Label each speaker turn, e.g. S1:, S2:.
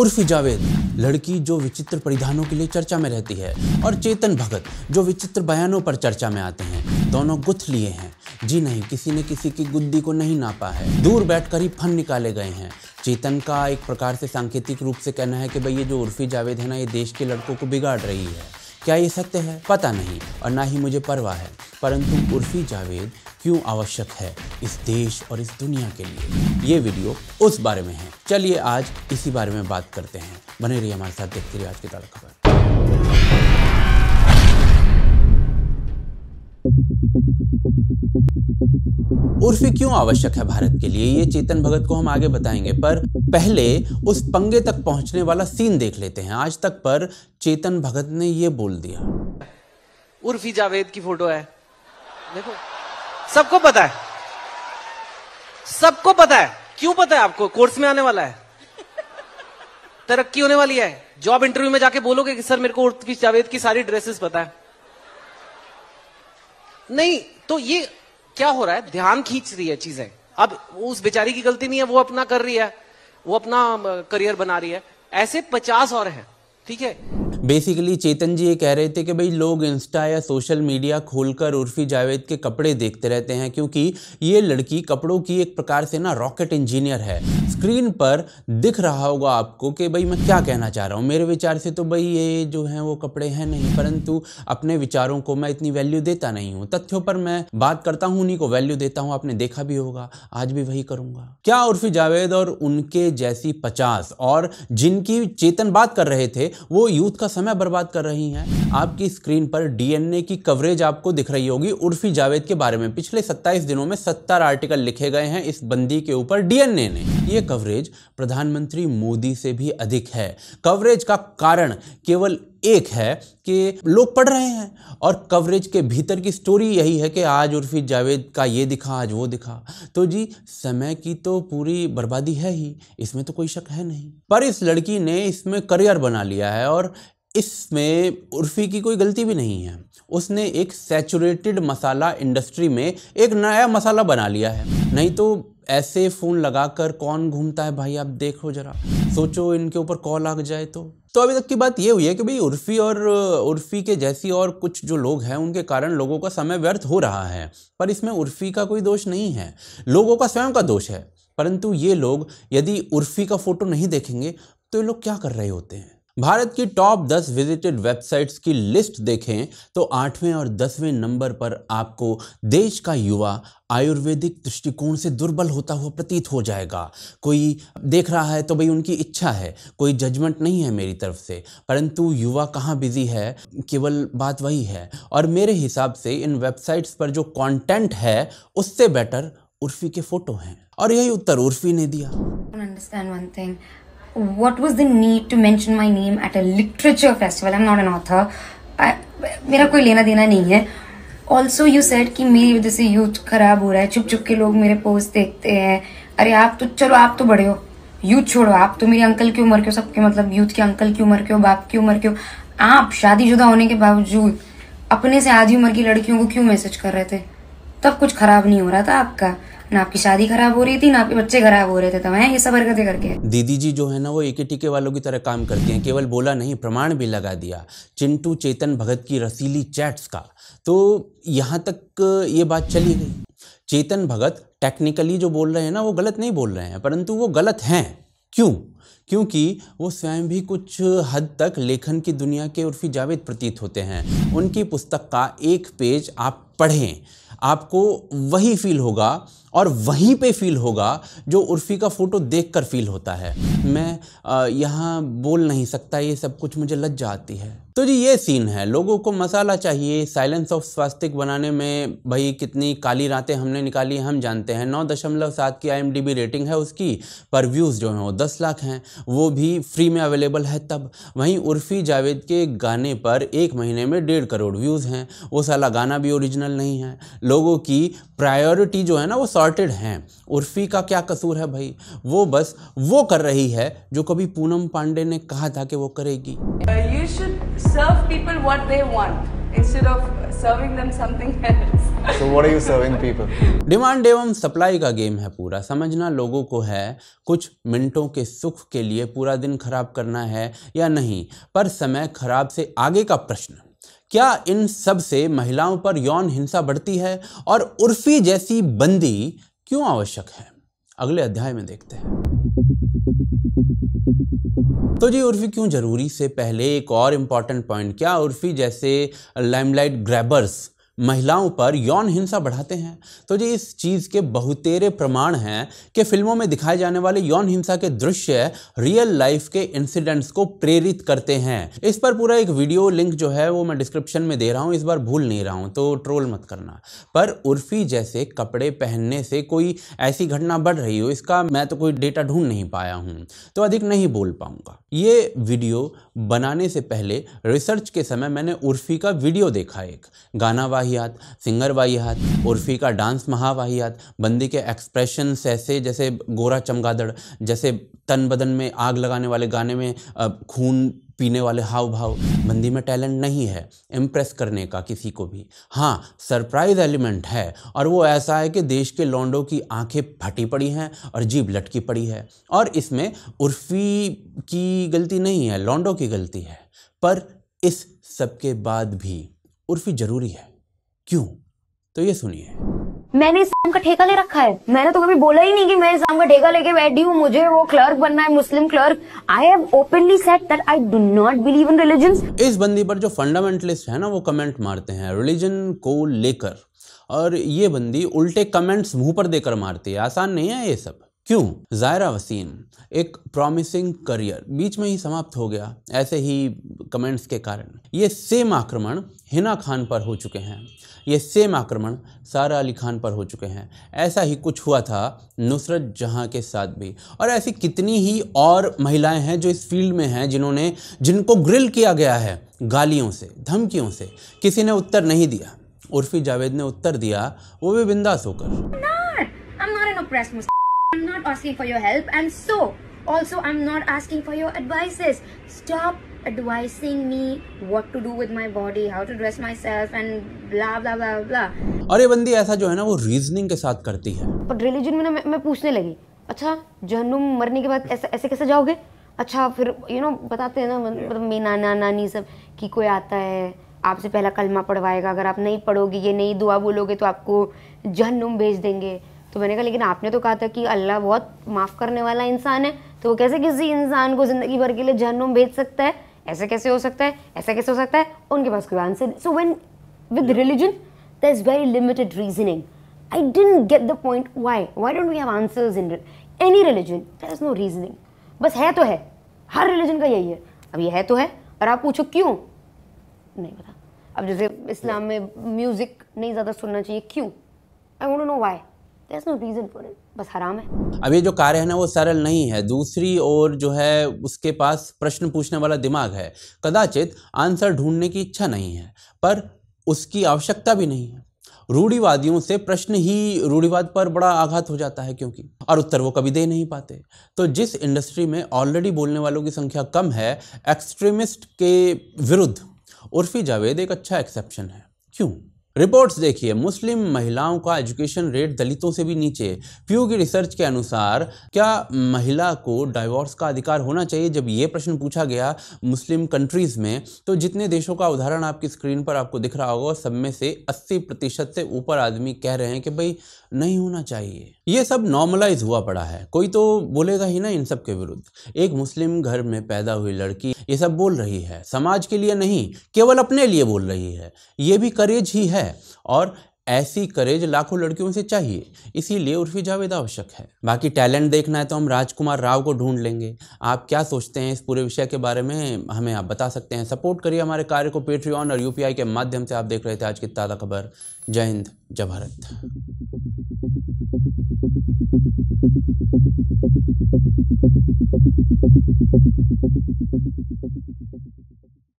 S1: उर्फी जावेद लड़की जो विचित्र परिधानों के लिए चर्चा में रहती है और चेतन भगत जो विचित्र बयानों पर चर्चा में आते हैं दोनों गुथ लिए हैं जी नहीं किसी ने किसी की गुद्दी को नहीं नापा है दूर बैठकर ही फन निकाले गए हैं चेतन का एक प्रकार से सांकेतिक रूप से कहना है कि भाई ये जो उर्फी जावेद है ना ये देश के लड़कों को बिगाड़ रही है क्या ये सत्य है पता नहीं और ना ही मुझे परवाह है परंतु उर्फी जावेद क्यों आवश्यक है इस देश और इस दुनिया के लिए ये वीडियो उस बारे में है चलिए आज इसी बारे में बात करते हैं बने रहिए हमारे साथ देखते रहिए आज की ताज़ा खबर उर्फी क्यों आवश्यक है भारत के लिए ये चेतन भगत को हम आगे बताएंगे पर पहले उस पंगे तक पहुंचने वाला सीन देख लेते हैं आज तक पर चेतन भगत ने ये बोल दिया उर्फी जावेद की फोटो है देखो सबको पता है सबको पता है क्यों पता है आपको कोर्स में आने वाला है तरक्की होने वाली है जॉब इंटरव्यू में जाके बोलोगे कि सर मेरे को उर्फ की जावेद की सारी ड्रेसेस पता है नहीं तो ये क्या हो रहा है ध्यान खींच रही है चीजें अब उस बेचारी की गलती नहीं है वो अपना कर रही है वो अपना करियर बना रही है ऐसे पचास और हैं ठीक है बेसिकली चेतन जी ये कह रहे थे कि भाई लोग इंस्टा या सोशल मीडिया खोलकर उर्फी जावेद के कपड़े देखते रहते हैं क्योंकि ये लड़की कपड़ों की एक प्रकार से ना रॉकेट इंजीनियर है स्क्रीन पर दिख रहा होगा आपको कि भाई मैं क्या कहना चाह रहा हूँ मेरे विचार से तो भाई ये जो है वो कपड़े हैं नहीं परंतु अपने विचारों को मैं इतनी वैल्यू देता नहीं हूँ तथ्यों पर मैं बात करता हूँ उन्हीं को वैल्यू देता हूँ आपने देखा भी होगा आज भी वही करूँगा क्या उर्फी जावेद और उनके जैसी पचास और जिनकी चेतन बात कर रहे थे वो यूथ का आपका समय बर्बाद कर रही हैं आपकी स्क्रीन पर डीएनए की कवरेज आपको दिख रही होगी उर्फी जावेद के बारे में पिछले 27 दिनों में 70 आर्टिकल लिखे गए हैं इस बंदी के ऊपर डीएनए ने ये कवरेज प्रधानमंत्री मोदी से भी अधिक है कवरेज का कारण केवल एक है कि लोग पढ़ रहे हैं और कवरेज के भीतर की स्टोरी यही है कि आज उर्फी जावेद का ये दिखा आज वो दिखा तो जी समय की तो पूरी बर्बादी है ही इसमें तो कोई शक है नहीं पर इस लड़की ने इसमें करियर बना लिया है और इसमें उर्फी की कोई गलती भी नहीं है उसने एक सैचुरेटेड मसाला इंडस्ट्री में एक नया मसाला बना लिया है नहीं तो ऐसे फ़ोन लगाकर कौन घूमता है भाई आप देखो ज़रा सोचो इनके ऊपर कॉल आ जाए तो तो अभी तक की बात ये हुई है कि भाई उर्फी और उर्फी के जैसी और कुछ जो लोग हैं उनके कारण लोगों का समय व्यर्थ हो रहा है पर इसमें उर्फी का कोई दोष नहीं है लोगों का स्वयं का दोष है परंतु ये लोग यदि उर्फी का फ़ोटो नहीं देखेंगे तो ये लोग क्या कर रहे होते हैं भारत की टॉप 10 विजिटेड वेबसाइट्स की लिस्ट देखें तो आठवें और दसवें नंबर पर आपको देश का युवा आयुर्वेदिक दृष्टिकोण से दुर्बल होता हुआ प्रतीत हो जाएगा कोई देख रहा है तो भाई उनकी इच्छा है कोई जजमेंट नहीं है मेरी तरफ से परंतु युवा कहाँ बिजी है केवल बात वही है और मेरे हिसाब से इन वेबसाइट्स पर जो कंटेंट है उससे बेटर उर्फी के फोटो हैं और यही उत्तर उर्फी ने दिया
S2: understand one thing what was the need to mention my name at a literature festival? I'm not an author. I, मेरा कोई लेना देना नहीं है ऑल्सो यू सेट कि मेरी वजह से यूथ खराब हो रहा है छुप छुप के लोग मेरे पोस्ट देखते हैं अरे आप तो चलो आप तो बड़े हो यूथ छोड़ो आप तो मेरे अंकल की उम्र के हो सबके मतलब यूथ के अंकल की उम्र के हो बाप की उम्र के हो आप शादीशुदा होने के बावजूद अपने से आधी उम्र की लड़कियों को क्यों मैसेज कर रहे थे तब कुछ खराब नहीं हो रहा था आपका ना आपकी शादी खराब हो रही थी ना आपके बच्चे खराब हो रहे थे तो मैं ये सब हरकतें करके
S1: दीदी जी जो है ना वो एक टीके वालों की तरह काम करती हैं केवल बोला नहीं प्रमाण भी लगा दिया चिंटू चेतन भगत की रसीली चैट्स का तो यहाँ तक ये बात चली गई चेतन भगत टेक्निकली जो बोल रहे हैं ना वो गलत नहीं बोल रहे हैं परंतु वो गलत हैं क्यों क्योंकि वो स्वयं भी कुछ हद तक लेखन की दुनिया के उर्फी जावेद प्रतीत होते हैं उनकी पुस्तक का एक पेज आप पढ़ें आपको वही फील होगा और वहीं पे फील होगा जो उर्फी का फ़ोटो देखकर फील होता है मैं यहाँ बोल नहीं सकता ये सब कुछ मुझे लज्जा आती है तो जी ये सीन है लोगों को मसाला चाहिए साइलेंस ऑफ स्वास्तिक बनाने में भाई कितनी काली रातें हमने निकाली हम जानते हैं नौ दशमलव सात की आई रेटिंग है उसकी पर व्यूज़ जो हैं वो दस लाख हैं वो भी फ्री में अवेलेबल है तब वहीं उर्फी जावेद के गाने पर एक महीने में डेढ़ करोड़ व्यूज़ हैं वो साला गाना भी ओरिजिनल नहीं है लोगों की प्रायोरिटी जो है ना वो सॉर्टेड हैं उर्फी का क्या कसूर है भाई वो बस वो कर रही है जो कभी पूनम पांडे ने कहा था कि वो करेगी
S2: uh, serve people what they want instead of serving them something else. so what are you serving
S1: people? Demand एवं supply का game है पूरा समझना लोगों को है कुछ मिनटों के सुख के लिए पूरा दिन खराब करना है या नहीं पर समय खराब से आगे का प्रश्न क्या इन सब से महिलाओं पर यौन हिंसा बढ़ती है और उर्फी जैसी बंदी क्यों आवश्यक है अगले अध्याय में देखते हैं तो जी उर्फी क्यों ज़रूरी से पहले एक और इम्पॉर्टेंट पॉइंट क्या उर्फी जैसे लाइमलाइट ग्रैबर्स महिलाओं पर यौन हिंसा बढ़ाते हैं तो जी इस चीज़ के बहुतेरे प्रमाण हैं कि फिल्मों में दिखाए जाने वाले यौन हिंसा के दृश्य रियल लाइफ के इंसिडेंट्स को प्रेरित करते हैं इस पर पूरा एक वीडियो लिंक जो है वो मैं डिस्क्रिप्शन में दे रहा हूँ इस बार भूल नहीं रहा हूँ तो ट्रोल मत करना पर उर्फी जैसे कपड़े पहनने से कोई ऐसी घटना बढ़ रही हो इसका मैं तो कोई डेटा ढूंढ नहीं पाया हूँ तो अधिक नहीं बोल पाऊँगा ये वीडियो बनाने से पहले रिसर्च के समय मैंने उर्फी का वीडियो देखा एक गाना महावाहियात सिंगर वाहियात उर्फी का डांस महावाहियात बंदी के एक्सप्रेशन ऐसे जैसे गोरा चमगादड़ जैसे तन बदन में आग लगाने वाले गाने में खून पीने वाले हाव भाव बंदी में टैलेंट नहीं है इम्प्रेस करने का किसी को भी हाँ सरप्राइज एलिमेंट है और वो ऐसा है कि देश के लौंडों की आंखें फटी पड़ी हैं और जीभ लटकी पड़ी है और इसमें उर्फी की गलती नहीं है लौंडों की गलती है पर इस सब के बाद भी उर्फी ज़रूरी है क्यों तो ये सुनिए
S2: मैंने इस्लाम का ठेका ले रखा है मैंने तो कभी बोला ही नहीं कि मैं इस्लाम का ठेका लेके बैठी हूँ मुझे वो क्लर्क बनना है Muslim clerk I have openly said that I do not believe in religion
S1: इस बंदी पर जो फंडामेंटलिस्ट है ना वो कमेंट मारते हैं रिलीजन को लेकर और ये बंदी उल्टे कमेंट्स मुंह पर देकर मारती है आसान नहीं है ये सब क्यों जायरा वसीम एक प्रॉमिसिंग करियर बीच में ही समाप्त हो गया ऐसे ही कमेंट्स के कारण ये सेम आक्रमण हिना खान पर हो चुके हैं ये सेम आक्रमण सारा अली खान पर हो चुके हैं ऐसा ही कुछ हुआ था नुसरत जहां के साथ भी और ऐसी कितनी ही और महिलाएं हैं जो इस फील्ड में हैं जिन्होंने जिनको ग्रिल किया गया है गालियों से धमकियों से किसी ने उत्तर नहीं दिया उर्फी जावेद ने उत्तर दिया वो भी बिंदास होकर
S2: not asking for your help and so also I'm not asking for your advices. Stop advising me what to do with my body, how to dress myself and blah blah blah blah.
S1: are bandi aisa jo hai na wo reasoning ke sath karti hai
S2: but religion mein na main मैं, lagi acha लगी marne ke baad के aise kaise jaoge अच्छा फिर you you no know, बताते हैं ना मतलब मेरी नाना नानी सब कि कोई आता है आपसे पहला कलमा पढ़वाएगा अगर आप नहीं पढ़ोगे ये नहीं दुआ बोलोगे तो आपको जहनुम भेज देंगे तो मैंने कहा लेकिन आपने तो कहा था कि अल्लाह बहुत माफ़ करने वाला इंसान है तो वो कैसे किसी इंसान को ज़िंदगी भर के लिए जहनुम भेज सकता है ऐसे कैसे हो सकता है ऐसा कैसे हो सकता है उनके पास कोई answer so when with religion the is very limited reasoning I don't get the point why why don't we have answers in any religion there is no reasoning बस है तो है हर रिलीजन का यही है अब ये है तो है और आप पूछो क्यों नहीं पता अब जैसे इस्लाम में म्यूज़िक नहीं ज़्यादा सुनना चाहिए क्यों I want know why There's no reason for it. बस हराम है
S1: अब ये जो कार्य है ना वो सरल नहीं है दूसरी ओर जो है उसके पास प्रश्न पूछने वाला दिमाग है कदाचित आंसर ढूंढने की इच्छा नहीं है पर उसकी आवश्यकता भी नहीं है रूढ़ीवादियों से प्रश्न ही रूढ़िवाद पर बड़ा आघात हो जाता है क्योंकि और उत्तर वो कभी दे नहीं पाते तो जिस इंडस्ट्री में ऑलरेडी बोलने वालों की संख्या कम है एक्सट्रीमिस्ट के विरुद्ध उर्फी जावेद एक अच्छा एक्सेप्शन है क्यों रिपोर्ट्स देखिए मुस्लिम महिलाओं का एजुकेशन रेट दलितों से भी नीचे प्यू की रिसर्च के अनुसार क्या महिला को डाइवोर्स का अधिकार होना चाहिए जब ये प्रश्न पूछा गया मुस्लिम कंट्रीज़ में तो जितने देशों का उदाहरण आपकी स्क्रीन पर आपको दिख रहा होगा सब में से 80 प्रतिशत से ऊपर आदमी कह रहे हैं कि भाई नहीं होना चाहिए ये सब नॉर्मलाइज हुआ पड़ा है कोई तो बोलेगा ही ना इन सब के विरुद्ध एक मुस्लिम घर में पैदा हुई लड़की ये सब बोल रही है समाज के लिए नहीं केवल अपने लिए बोल रही है ये भी करेज ही है है और ऐसी करेज लाखों लड़कियों से चाहिए इसीलिए उर्फी जावेद आवश्यक है बाकी टैलेंट देखना है तो हम राजकुमार राव को ढूंढ लेंगे आप क्या सोचते हैं इस पूरे विषय के बारे में हमें आप बता सकते हैं सपोर्ट करिए हमारे कार्य को पेट्रियन और यूपीआई के माध्यम से आप देख रहे थे आज की ताज़ा खबर जय हिंद जय भारत